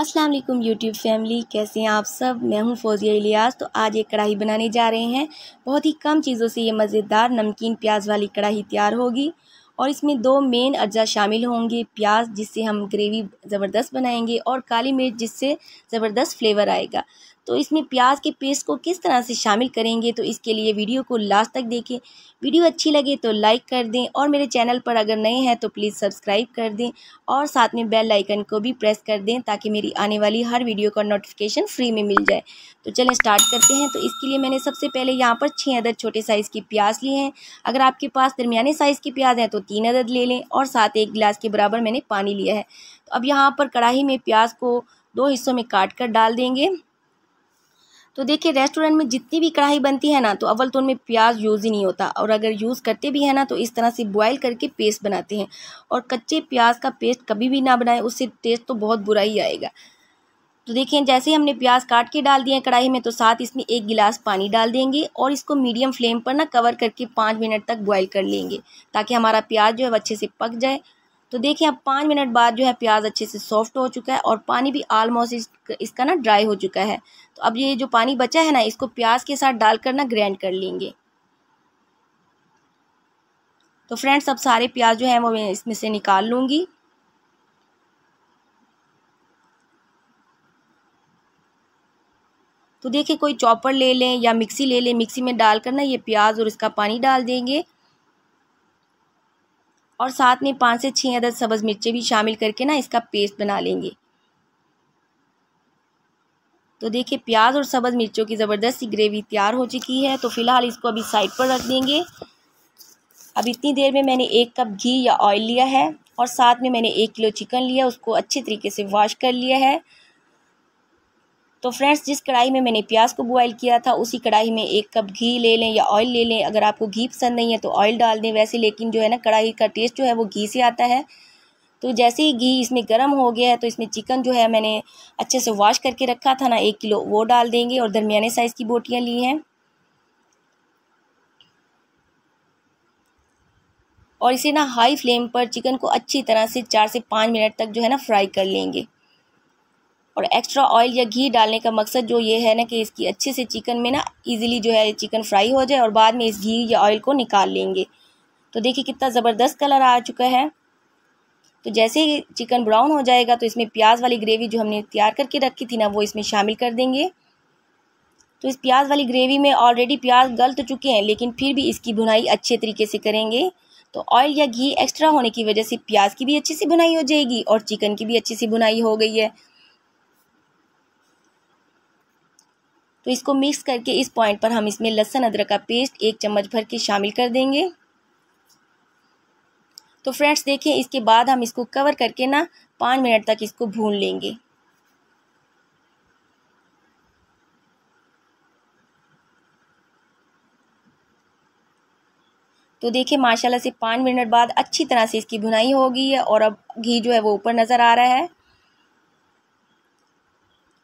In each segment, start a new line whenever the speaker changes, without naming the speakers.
अस्सलाम वालेकुम YouTube family कैसे हैं आप सब मैं हूं फौजिया इलियास तो आज ये कढ़ाई बनाने जा रहे हैं बहुत ही कम चीज़ों से ये मज़ेदार नमकीन प्याज वाली कढ़ाई तैयार होगी और इसमें दो मेन अज्जा शामिल होंगे प्याज जिससे हम ग्रेवी ज़बरदस्त बनाएंगे और काली मिर्च जिससे ज़बरदस्त फ्लेवर आएगा तो इसमें प्याज के पेस्ट को किस तरह से शामिल करेंगे तो इसके लिए वीडियो को लास्ट तक देखें वीडियो अच्छी लगे तो लाइक कर दें और मेरे चैनल पर अगर नए हैं तो प्लीज़ सब्सक्राइब कर दें और साथ में बेल आइकन को भी प्रेस कर दें ताकि मेरी आने वाली हर वीडियो का नोटिफिकेशन फ्री में मिल जाए तो चलें स्टार्ट करते हैं तो इसके लिए मैंने सबसे पहले यहाँ पर छः अदद छोटे साइज़ की प्याज ली हैं अगर आपके पास दरमियाने साइज़ की प्याज हैं तो तीन अदद ले लें और साथ एक गिलास के बराबर मैंने पानी लिया है तो अब यहाँ पर कढ़ाई में प्याज को दो हिस्सों में काट कर डाल देंगे तो देखिए रेस्टोरेंट में जितनी भी कढ़ाई बनती है ना तो अव्वल तो उनमें प्याज यूज़ ही नहीं होता और अगर यूज़ करते भी है ना तो इस तरह से बॉयल करके पेस्ट बनाते हैं और कच्चे प्याज का पेस्ट कभी भी ना बनाएं उससे टेस्ट तो बहुत बुरा ही आएगा तो देखें जैसे हमने प्याज काट के डाल दिए कढ़ाई में तो साथ इसमें एक गिलास पानी डाल देंगे और इसको मीडियम फ्लेम पर ना कवर करके पाँच मिनट तक बॉयल कर लेंगे ताकि हमारा प्याज जो है अच्छे से पक जाए तो देखिए अब पाँच मिनट बाद जो है प्याज अच्छे से सॉफ्ट हो चुका है और पानी भी आलमोस्ट इस, इसका ना ड्राई हो चुका है तो अब ये जो पानी बचा है ना इसको प्याज के साथ डालकर ना ग्राइंड कर लेंगे तो फ्रेंड्स अब सारे प्याज जो है वो मैं इसमें से निकाल लूँगी तो देखिए कोई चॉपर ले लें या मिक्सी ले लें मिक्सी में डालकर ना ये प्याज और इसका पानी डाल देंगे और साथ में पाँच से छः अदद सब्ज़ मिर्चें भी शामिल करके ना इसका पेस्ट बना लेंगे तो देखिए प्याज और सब्ज़ मिर्चों की ज़बरदस्त सी ग्रेवी तैयार हो चुकी है तो फ़िलहाल इसको अभी साइड पर रख देंगे अब इतनी देर में मैंने एक कप घी या ऑयल लिया है और साथ में मैंने एक किलो चिकन लिया उसको अच्छे तरीके से वॉश कर लिया है तो फ्रेंड्स जिस कढ़ाई में मैंने प्याज को बॉयल किया था उसी कढ़ाई में एक कप घी ले लें या ऑयल ले लें अगर आपको घी पसंद नहीं है तो ऑयल डाल दें वैसे लेकिन जो है ना कढ़ाई का टेस्ट जो है वो घी से आता है तो जैसे ही घी इसमें गर्म हो गया है तो इसमें चिकन जो है मैंने अच्छे से वॉश करके रखा था ना एक किलो वो डाल देंगे और दरमियाने साइज़ की बोटियाँ ली हैं और इसे ना हाई फ्लेम पर चिकन को अच्छी तरह से चार से पाँच मिनट तक जो है ना फ्राई कर लेंगे और एक्स्ट्रा ऑयल या घी डालने का मकसद जो ये है ना कि इसकी अच्छे से चिकन में ना इजीली जो है चिकन फ्राई हो जाए और बाद में इस घी या ऑयल को निकाल लेंगे तो देखिए कितना ज़बरदस्त कलर आ चुका है तो जैसे ही चिकन ब्राउन हो जाएगा तो इसमें प्याज वाली ग्रेवी जो हमने तैयार करके रखी थी ना वो इसमें शामिल कर देंगे तो इस प्याज वाली ग्रेवी में ऑलरेडी प्याज गल तो चुके हैं लेकिन फिर भी इसकी भुनाई अच्छे तरीके से करेंगे तो ऑयल या घी एक्स्ट्रा होने की वजह से प्याज की भी अच्छी सी भुनाई हो जाएगी और चिकन की भी अच्छी सी भुनाई हो गई है तो इसको मिक्स करके इस पॉइंट पर हम इसमें लहसुन अदरक का पेस्ट एक चम्मच भर के शामिल कर देंगे तो फ्रेंड्स देखिए इसके बाद हम इसको कवर करके ना पाँच मिनट तक इसको भून लेंगे तो देखिए माशाल्लाह से पाँच मिनट बाद अच्छी तरह से इसकी भुनाई होगी है और अब घी जो है वो ऊपर नज़र आ रहा है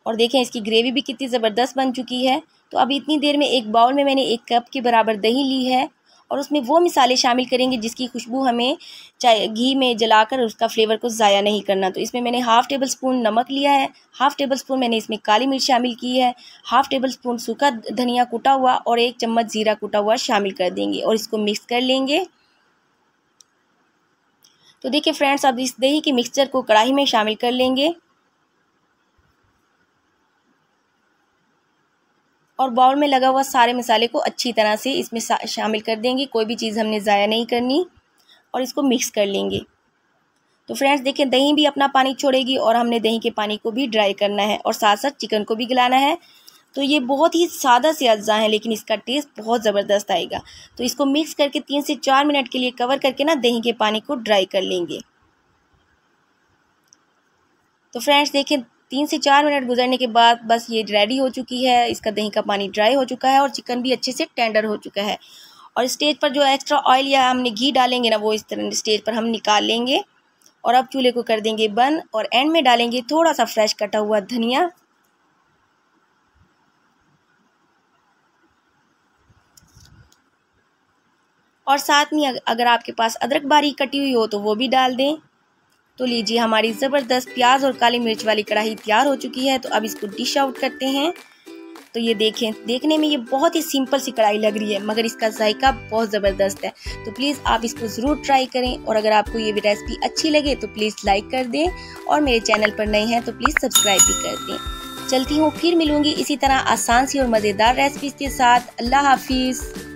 और देखें इसकी ग्रेवी भी कितनी ज़बरदस्त बन चुकी है तो अभी इतनी देर में एक बाउल में मैंने एक कप के बराबर दही ली है और उसमें वो मिसाले शामिल करेंगे जिसकी खुशबू हमें चाहे घी में जलाकर उसका फ्लेवर को ज़ाया नहीं करना तो इसमें मैंने हाफ़ टेबल स्पून नमक लिया है हाफ़ टेबल स्पून मैंने इसमें काली मिर्च शामिल की है हाफ़ टेबल स्पून सूखा धनिया कूटा हुआ और एक चम्मच ज़ीरा कूटा हुआ शामिल कर देंगे और इसको मिक्स कर लेंगे तो देखिए फ्रेंड्स अब इस दही के मिक्सचर को कढ़ाई में शामिल कर लेंगे और बाउल में लगा हुआ सारे मसाले को अच्छी तरह से इसमें शामिल कर देंगे कोई भी चीज़ हमने ज़ाया नहीं करनी और इसको मिक्स कर लेंगे तो फ्रेंड्स देखें दही भी अपना पानी छोड़ेगी और हमने दही के पानी को भी ड्राई करना है और साथ साथ चिकन को भी गलाना है तो ये बहुत ही सादा से अज्जा है लेकिन इसका टेस्ट बहुत ज़बरदस्त आएगा तो इसको मिक्स करके तीन से चार मिनट के लिए कवर करके ना दही के पानी को ड्राई कर लेंगे तो फ्रेंड्स देखें तीन से चार मिनट गुजरने के बाद बस ये रेडी हो चुकी है इसका दही का पानी ड्राई हो चुका है और चिकन भी अच्छे से टेंडर हो चुका है और स्टेज पर जो एक्स्ट्रा ऑयल या हमने घी डालेंगे ना वो इस तरह स्टेज पर हम निकाल लेंगे और अब चूल्हे को कर देंगे बंद और एंड में डालेंगे थोड़ा सा फ्रेश कटा हुआ धनिया और साथ में अगर आपके पास अदरक बारीक कटी हुई हो तो वो भी डाल दें तो लीजिए हमारी ज़बरदस्त प्याज और काली मिर्च वाली कढ़ाई तैयार हो चुकी है तो अब इसको डिश आउट करते हैं तो ये देखें देखने में ये बहुत ही सिंपल सी कढ़ाई लग रही है मगर इसका जायका बहुत ज़बरदस्त है तो प्लीज़ आप इसको ज़रूर ट्राई करें और अगर आपको ये रेसिपी अच्छी लगे तो प्लीज़ लाइक कर दें और मेरे चैनल पर नए हैं तो प्लीज़ सब्सक्राइब भी कर दें चलती हूँ फिर मिलूंगी इसी तरह आसान सी और मज़ेदार रेसिपीज़ के साथ अल्लाह हाफिज़